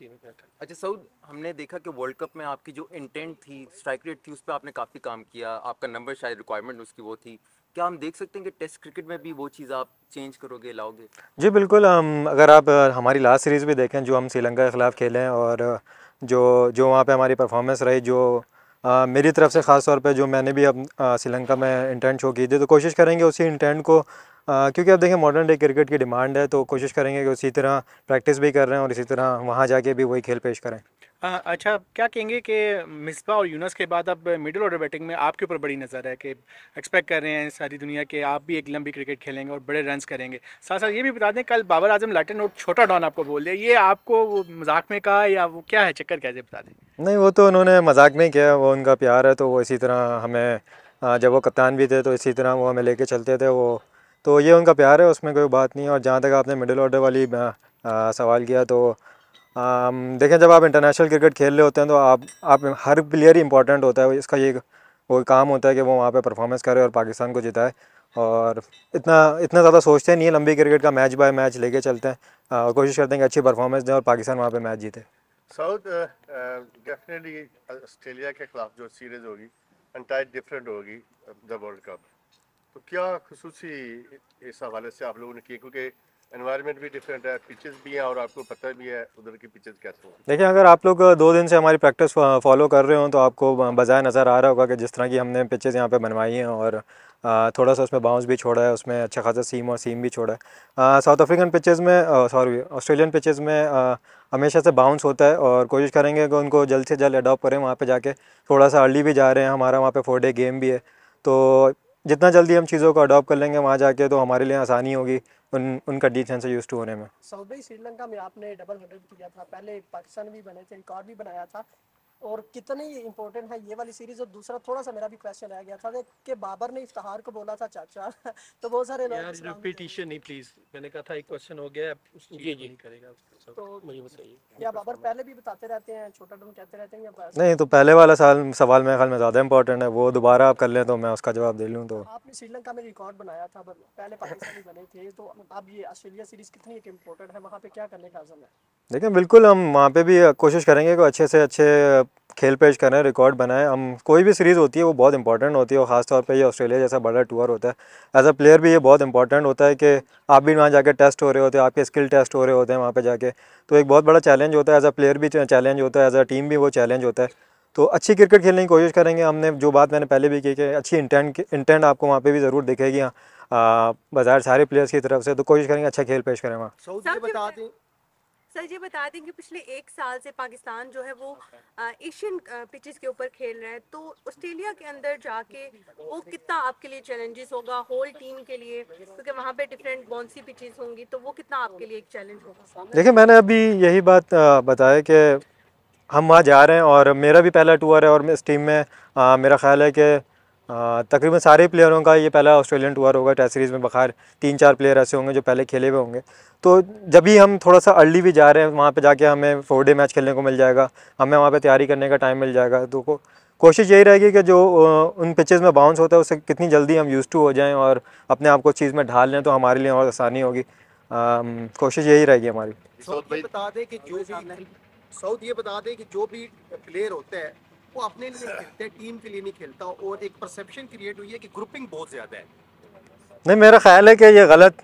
team में अच्छा सऊद हमने देखा कि वर्ल्ड कप में आपकी जो इंटेंट थी स्ट्राइक रेट थी उस पर आपने काफ़ी काम किया आपका नंबर शायद रिक्वायरमेंट उसकी वो थी क्या हम देख सकते हैं कि टेस्ट क्रिकेट में भी वो चीज़ आप चेंज करोगे लाओगे जी बिल्कुल हम अगर आप हमारी लास्ट सीरीज़ भी देखें जो हम श्रीलंका के ख़िलाफ़ खेलें और जो जो वहाँ पर हमारी परफॉर्मेंस रही जो आ, मेरी तरफ से ख़ास तौर पे जो मैंने भी अब श्रीलंका में इंटेंट शो की थी तो कोशिश करेंगे उसी इंटेंट को क्योंकि आप देखें मॉडर्न डे क्रिकेट की डिमांड है तो कोशिश करेंगे कि इसी तरह प्रैक्टिस भी कर रहे हैं और इसी तरह वहाँ जाके भी वही खेल पेश करें आ, अच्छा क्या कहेंगे कि मिसबा और यूनस के बाद अब मिडिल ऑर्डर बैटिंग में आपके ऊपर बड़ी नज़र है कि एक्सपेक्ट कर रहे हैं सारी दुनिया के आप भी एक लंबी क्रिकेट खेलेंगे और बड़े रन्स करेंगे साथ साथ ये भी बता दें कल बाबर आजम लाटन और छोटा डॉन आपको बोल दिया ये आपको मजाक में कहा या वो क्या है चक्कर कैसे बता दें नहीं वो तो उन्होंने मजाक में किया वो उनका प्यार है तो वो इसी तरह हमें जब वो कप्तान भी थे तो इसी तरह वो हमें लेके चलते थे वो तो ये उनका प्यार है उसमें कोई बात नहीं है और जहाँ तक आपने मिडिल ऑर्डर वाली आ, सवाल किया तो देखें जब आप इंटरनेशनल क्रिकेट खेल रहे होते हैं तो आप आप हर प्लेयर ही इंपॉर्टेंट होता है इसका ये वो काम होता है कि वो वहाँ पे परफॉर्मेंस करे और पाकिस्तान को जिताए और इतना इतना ज़्यादा सोचते नहीं है लंबी क्रिकेट का मैच बाय मैच लेके चलते हैं और कोशिश करते हैं कि अच्छी परफॉर्मेंस दें और पाकिस्तान वहाँ पर मैच जीते साउथ डेफिनेटली ऑस्ट्रेलिया के खिलाफ जो सीरीज़ होगी डिफरेंट होगी द वर्ल्ड कप तो क्या खसूसी इस हवाले से आप लोगों ने किया क्योंकि एनवायरनमेंट भी डिफरेंट है पिचेस भी हैं और आपको पता भी है उधर की पिचेस कैसे हैं देखिए अगर आप लोग दो दिन से हमारी प्रैक्टिस फॉलो कर रहे हो तो आपको बजाय नज़र आ रहा होगा कि जिस तरह की हमने पिचेस यहाँ पे बनवाई हैं और थोड़ा सा उसमें बाउंस भी छोड़ा है उसमें अच्छा खासा सीम और सीम भी छोड़ा है साउथ अफ्रीकन पिचेज़ में सॉरी ऑस्ट्रेलियन पिचेज़ में हमेशा से बाउंस होता है और कोशिश करेंगे कि उनको जल्द से जल्द अडॉप्ट करें वहाँ पर जाके थोड़ा सा अर्ली भी जा रहे हैं हमारा वहाँ पर फोर डे गेम भी है तो जितना जल्दी हम चीज़ों को अडॉप्ट कर लेंगे वहाँ जाके तो हमारे लिए आसानी होगी उन उन कंडीशन से यूज टू होने में सऊदी श्रीलंका में आपने डबल हंड्रेड किया था पहले पाकिस्तान भी बने थे रिकॉर्ड भी बनाया था और कितनी इम्पोर्टेंट है ये वाली सीरीज और दूसरा थोड़ा सा मेरा भी क्वेश्चन आ गया था कि बाबर ने इफ्तार को बोला था चाचा तो बहुत सारे यार रिपीटिशन नहीं प्लीज मैंने कहा था एक क्वेश्चन हो गया जी जी करेगा तो मुझे बताइए या बाबर पहले भी बताते रहते हैं छोटा डन कहते रहते हैं या नहीं तो पहले वाला साल सवाल मेरे ख्याल में ज्यादा इंपॉर्टेंट है वो दोबारा आप कर लें तो मैं उसका जवाब दे लूँ तो आपने श्रीलंका में रिकॉर्ड बनाया था पहले पाकिस्तानी बने थे तो अब ये ऑस्ट्रेलिया सीरीज कितनी एक इंपॉर्टेंट है वहाँ पे क्या करने का आजम है देखिए बिल्कुल हम वहाँ पे भी कोशिश करेंगे कि अच्छे से अच्छे खेल पेश करें रिकॉर्ड बनाएं हम कोई भी सीरीज़ होती है वो बहुत इंपॉर्टेंट होती है और ख़ासतौर पर ये ऑस्ट्रेलिया जैसा बड़ा टूर होता है एज अ प्लेयर भी ये बहुत इंपॉर्टेंट होता है कि आप भी वहाँ जाकर टेस्ट हो रहे होते हैं आपके स्किल टेस्ट हो रहे होते हैं वहाँ पर जाके तो एक बहुत बड़ा चैलेंज होता है एज अ प्लेयर भी चैलेंज होता है एज अ टीम भी वो चैलेंज होता है तो अच्छी क्रिकेट खेलने की कोशिश करेंगे हमने जो बात मैंने पहले भी की कि अच्छी इंटेंट इंटेंट आपको वहाँ पे भी ज़रूर दिखेगी बाज़ार सारे प्लेयर्स की तरफ से तो कोशिश करेंगे अच्छा खेल पेश करें वहाँ सर ये बता दें कि पिछले एक साल से पाकिस्तान जो है वो एशियन पिचेस के ऊपर खेल रहा है तो ऑस्ट्रेलिया के अंदर जाके वो कितना आपके लिए चैलेंजेस होगा होल टीम के लिए क्योंकि वहाँ पे डिफरेंट कौन सी पिचेस होंगी तो वो कितना आपके लिए एक चैलेंज होगा देखिए मैंने अभी यही बात बताया कि हम वहाँ जा रहे हैं और मेरा भी पहला टूर है और इस टीम में आ, मेरा ख्याल है कि तकरीबन सारे प्लेयरों का ये पहला ऑस्ट्रेलियन टूर होगा टेस्ट सीरीज़ में बखार तीन चार प्लेयर ऐसे होंगे जो पहले खेले हुए होंगे तो जब भी हम थोड़ा सा अर्ली भी जा रहे हैं वहाँ पे जाके हमें फोर डे मैच खेलने को मिल जाएगा हमें वहाँ पे तैयारी करने का टाइम मिल जाएगा तो को, कोशिश यही रहेगी कि जो उन पिचेज़ में बाउंस होता है उससे कितनी जल्दी हम यूज़ टू हो जाएँ और अपने आप को चीज़ में ढाल लें तो हमारे लिए और आसानी होगी कोशिश यही रहेगी हमारी बता दें कि जो भी साउथ ये बता दें कि जो भी प्लेयर होते हैं वो अपने लिए नहीं खेलते टीम के लिए नहीं खेलता और एक परसेप्शन क्रिएट हुई है कि ग्रुपिंग बहुत ज़्यादा है नहीं मेरा ख्याल है कि ये गलत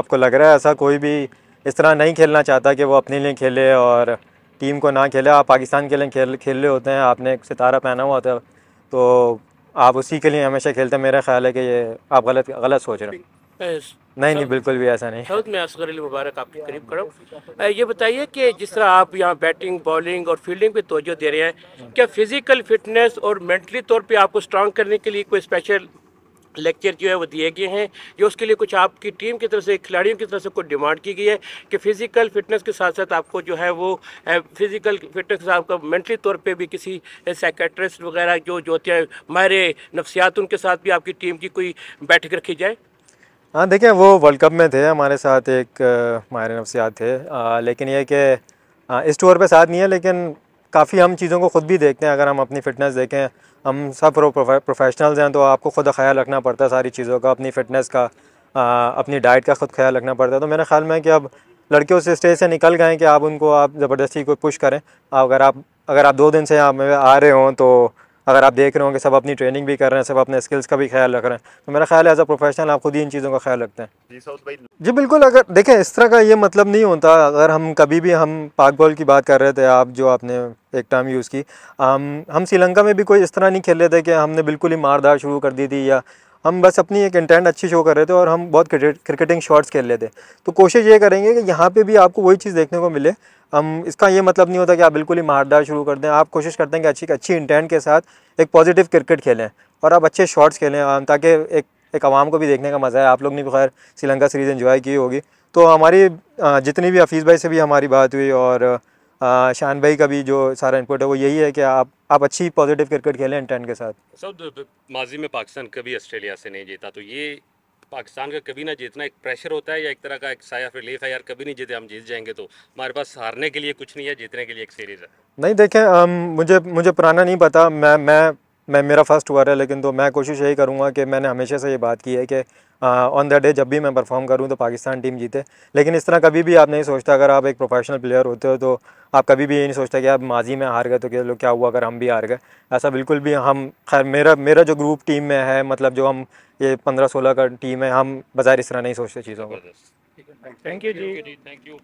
आपको लग रहा है ऐसा कोई भी इस तरह नहीं खेलना चाहता कि वो अपने लिए खेले और टीम को ना खेले आप पाकिस्तान के लिए खेल खेल रहे होते हैं आपने एक सितारा पहना हुआ था तो आप उसी के लिए हमेशा खेलते हैं मेरा ख्याल है कि ये आप गलत गलत सोच रहे हैं नहीं नहीं बिल्कुल भी ऐसा नहीं साउथ में असगर अली मुबारक आपके करीब खड़ा ये बताइए कि जिस तरह आप यहाँ बैटिंग बॉलिंग और फील्डिंग पे तोजो दे रहे हैं क्या फिजिकल फिटनेस और मेंटली तौर पे आपको स्ट्रांग करने के लिए कोई स्पेशल लेक्चर जो है वो दिए गए हैं जो उसके लिए कुछ आपकी टीम की तरफ से खिलाड़ियों की तरफ से कुछ डिमांड की गई है कि फिजिकल फिटनेस के साथ साथ आपको जो है वो फिजिकल फिटनेस के साथ आपका मेंटली तौर पे भी किसी साइकेट्रिस्ट वगैरह जो जो होते हैं माहिर नफ्सियात उनके साथ भी आपकी टीम की कोई बैठक रखी जाए हाँ देखिए वो वर्ल्ड कप में थे हमारे साथ एक मायरे नफसियात थे आ, लेकिन ये कि इस टूर पे साथ नहीं है लेकिन काफ़ी हम चीज़ों को ख़ुद भी देखते हैं अगर हम अपनी फ़िटनेस देखें हम सब प्रोफेशनल्स हैं तो आपको ख़ुद ख्याल रखना पड़ता है सारी चीज़ों का अपनी फ़िटनेस का आ, अपनी डाइट का ख़ुद ख्याल रखना पड़ता है तो मेरे ख्याल में कि अब लड़के उस स्टेज से निकल गए कि आप उनको आप ज़बरदस्ती को पुश करें अगर आप अगर आप दो दिन से यहाँ आ रहे हों तो अगर आप देख रहे होंगे सब अपनी ट्रेनिंग भी कर रहे हैं सब अपने स्किल्स का भी ख्याल रख रहे हैं तो मेरा ख्याल है एज अ प्रोफेशनल आप खुद ही इन चीज़ों का ख्याल रखते हैं जी बिल्कुल अगर देखें इस तरह का ये मतलब नहीं होता अगर हम कभी भी हम पाक बॉल की बात कर रहे थे आप जो आपने एक टर्म यूज़ की हम हम श्रीलंका में भी कोई इस तरह नहीं खेल रहे थे कि हमने बिल्कुल ही मारदार शुरू कर दी थी या हम बस अपनी एक इंटेंट अच्छी शो कर रहे थे और हम बहुत क्रिकेटिंग शॉट्स खेल रहे थे तो कोशिश ये करेंगे कि यहाँ पे भी आपको वही चीज़ देखने को मिले हम इसका ये मतलब नहीं होता कि आप बिल्कुल ही मारदार शुरू कर दें आप कोशिश करते हैं कि अच्छी अच्छी इंटेंट के साथ एक पॉजिटिव क्रिकेट खेलें और आप अच्छे शॉट्स खेलें ताकि एक एक आवाम को भी देखने का मज़ा है आप लोग ने भी खैर श्रीलंका सीरीज़ इन्जॉय की होगी तो हमारी जितनी भी हफीज़ भाई से भी हमारी बात हुई और शान भाई का भी जो सारा इनपुट है वो यही है कि आप आप अच्छी पॉजिटिव क्रिकेट खेलें इंटैन के साथ सर माजी में पाकिस्तान कभी ऑस्ट्रेलिया से नहीं जीता तो ये पाकिस्तान का कभी ना जीतना एक प्रेशर होता है या एक तरह का एक साया रिलीफ है यार कभी नहीं जीते हम जीत जाएंगे तो हमारे पास हारने के लिए कुछ नहीं है जीतने के लिए एक सीरीज़ है नहीं देखें आम, मुझे मुझे पुराना नहीं पता मैं मैं मैं मेरा फर्स्ट हुआ है लेकिन तो मैं कोशिश यही करूँगा कि मैंने हमेशा से ये बात की है कि ऑन द डे जब भी मैं परफॉर्म करूँ तो पाकिस्तान टीम जीते लेकिन इस तरह कभी भी आप नहीं सोचता अगर आप एक प्रोफेशनल प्लेयर होते हो तो आप कभी भी ये नहीं सोचता कि आप माजी में हार गए तो क्या क्या हुआ अगर हम भी हार गए ऐसा बिल्कुल भी हम खैर मेरा मेरा जो ग्रुप टीम में है मतलब जो हम ये पंद्रह सोलह का टीम है हम बाजार इस तरह नहीं सोचते चीज़ों को थैंक यू जी थैंक यू